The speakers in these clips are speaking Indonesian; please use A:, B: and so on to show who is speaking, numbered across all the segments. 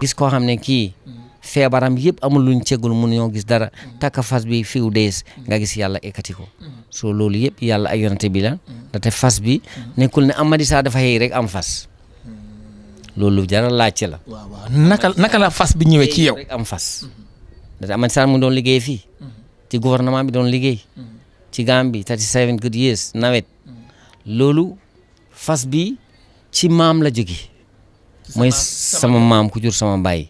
A: gis koo xam ki kii feebaram yëpp amul luñ cegul mun ñoo gis dara mm. takka fas bi fiw dees nga gis yàlla ekkati ko mm. so loolu yëpp yàlla ay yonante bi la mm. te fas bi nekul ne amadi Sarr dafa xëy rek am fas loolu jara la. naka naka la fas bi ñëwee ci yow. rek am fas ndaxte Amady Sarr mu doon liggéey fii ci gouvernement bi doon liggéey ci Gambie 37 good years nawet lulu fas bi ci mam la jóge moy sama mam ku jur sama baye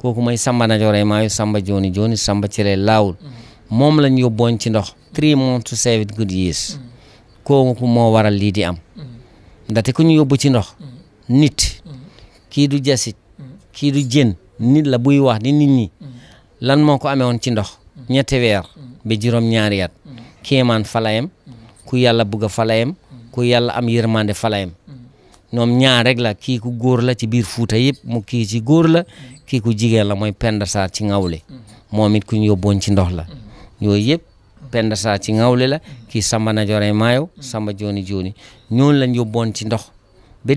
A: koku moy samba ma yu samba Joni, Joni samba lay lawul mom lañ yobon ci ndox three months to save it good years koku mo waral li di am ndaxte ku ñu ci ndox nit ki du jasit ki du jenn nit la buy wax ni nit ñi lan moko ko amee ci ndox ñetti weer bi jurom ñaar at kéemaan falayem ku yalla bëgg falayem ku yalla am yermande falayem ñom ñaar rek la ki ku goor la ci biir fouta yeb mu ki ci goor la ki ku jigéen la moy Penda ci ngawle momit it ku ñu yóbboon ci ndox la yoy yeb Penda ci ngawle la sama Samba Najore mayo Samba joni, joni ñoon lañ yobon ci ndox di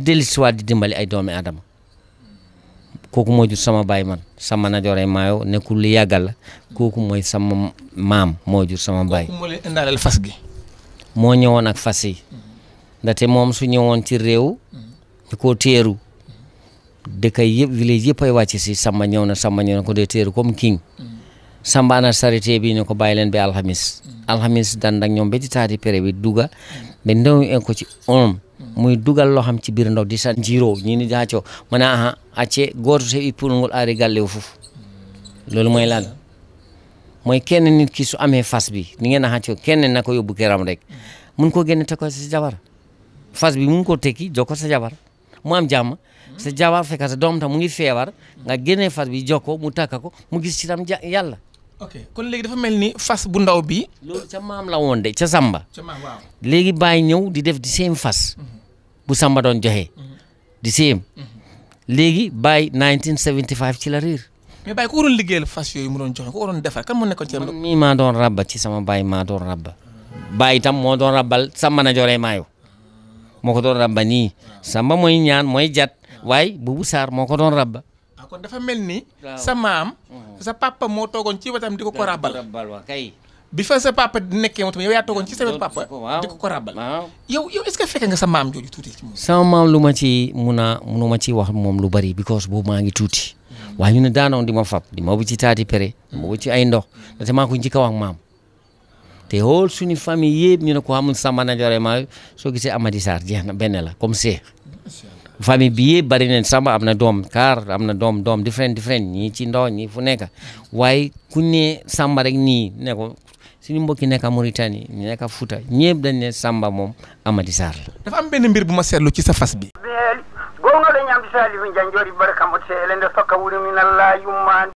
A: dimbali ay doomi adam, koku moy jur sama baay man sama najoore maayo nekkul lu li yagal koku moy sama mam, moy jur sama baay. kooku moo leen fas gi. mo ñewon ak fas yi. ndate mom su ñewon ci rew di ko teeru dëkk yëpp village yëpp ay wàcc si Samba ñëw na Samba ñëw na ko dee teeru comme king Samba na sarité bi ne ko bàyyi leen ba alxamis alxamis dandak ñoom ba ci taati pere bi duga ba ndew en ko ci on muy dugal loo xam ci biir ndox di sa njiro ñi ni jaacoo mu ne aha acce gooto te i purngol aari gallew fof loolu mooy lan mooy kenn nit ki su amee fas bi ni ngeen axaacoo kenn na ko yóbbu këram rek mun ko génne te ko sa jabar fas bi mun ko tekki jox ko sa jabar mu am jamm sa jabar fekk sa dom tam mu ngi fever nga gene fas bi joko mu takako ko mu gis ci tam yalla ok kon léegi dafa melni ni fas bu ndaw bi lolu ca mam la woon de ca Samba. ca mam waaw bay ñew di def di same fas. Mhm. bu Samba don joxe. Mhm. di same. Mhm. léegi bay 1975 ci la rir mais bay ko waroon liggéeyal fas yoy mu don joxe ko waroon defal kan mo nekkon ci. mi ma don rabba ci sama bay ma don rabba. Ah. bay tam mo don rabbal sama na jooree moko don rabba sama nii samba mooy ñaan moy jat way bu bu sar moko don rabba kon dafa melni ni sa mam, mm-hmm. sa papa mo togon ci watam diko ko ko kay bi fa sa papa di nekkee moom tamit yow ya togon ci sa papa diko ko ko yow yow est-ce que fekk nga sa mam ci sama mam ci muna munuma ci wax mom lu bari because bo ma ngi tuuti mm-hmm. wa ñu ne daano di ma fap di ma bu ci tati pere mo bu ci ay ndox ndaxte ko ci kaw ak mam te xool suñu famille yëpp ñu ne ko xamul sama manager ma soo gisee Amady Sarr jeex na benn la comme Cheikh famille bi yëpp bari nañ samba am na doom kaar am na doom doom different different ñii ci ndaw ñi fu nekk waaye ku ne Samba rek nii ne ko suñu mbokki nekk Mauritanie ñu nekk Fouta ñëpp dañ ne Samba moom Amady Sarr la. dafa am benn mbir bu ma seetlu ci sa fas bi. gonga da ñambi salimin janjori barkam o seele nde sokka wuri minallah yumman